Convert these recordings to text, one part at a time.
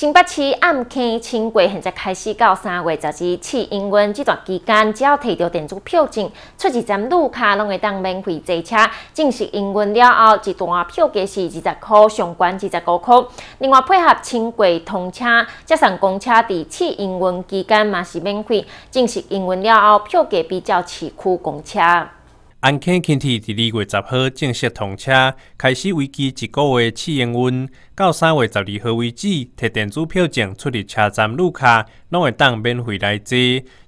新北市暗天轻轨现在开始到三月，十日试营运这段期间，只要提到电子票证，出一站路卡拢会当免费坐车。正式营运了后，一段票价是二十块，上关二十五块。另外配合轻轨通车，加上公车在试营运期间嘛是免费。正式营运了后，票价比较市区公车。安庆轻铁第二月十号正式通车，开始为期一个月试营运，到三月十二号为止，摕电子票证出入车站、入卡，拢会当免费来坐。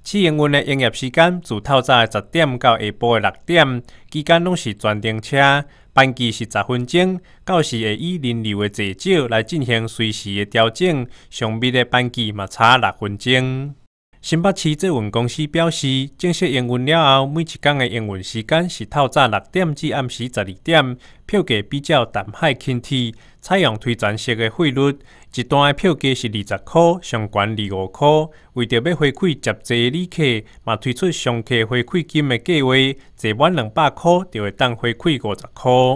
试营运的营业时间自透早十点到下晡六点，期间拢是全程车，班机是十分钟，到时会以人流的坐少来进行随时的调整，上密的班机嘛差六分钟。新北市客运公司表示，正式营运了后，每一天的营运时间是透早六点至暗时十二点。票价比较淡海轻铁采用推展式的费率，一段的票价是二十元，上悬二十五元。为着要回馈集资旅客，嘛推出上客回馈金的计划，坐满两百元就会当回馈五十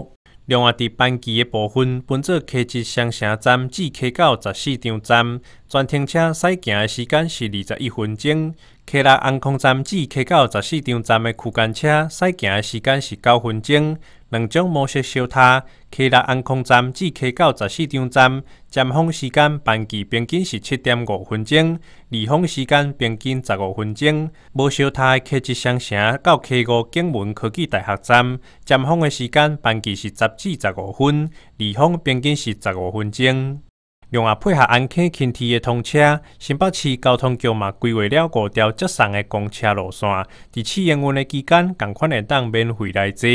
元。另外，伫班机嘅部分，本座 K1、双城站至 k 到十四站站，全停车、驶行嘅时间是二十一分钟。溪拉安康站至溪到十四张站的区间车，驶行的时间是九分钟。两种模式小差。溪拉安康站至溪到十四张站，站放时间班次平均是七点五分钟，离放时间平均十五分钟。无小差的开至湘城到溪五景文科技大学站，站放的时间班次是十至十五分，离放平均是十五分钟。用啊配合安溪轻铁的通车，新北市交通局嘛规划了五条接送的公车路线，在试营运的期间，同款会当免费来坐。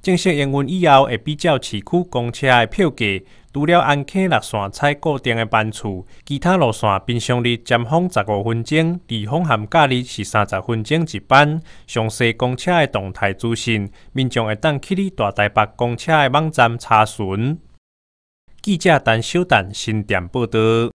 正式营运以后，会比较市区公车的票价。除了安溪六线采固定的班次，其他路线平常日暂放十五分钟，离方含假日是三十分钟一班。详细公车的动态资讯，民众会当去你大台北公车的网站查询。记者陈小丹新店报道。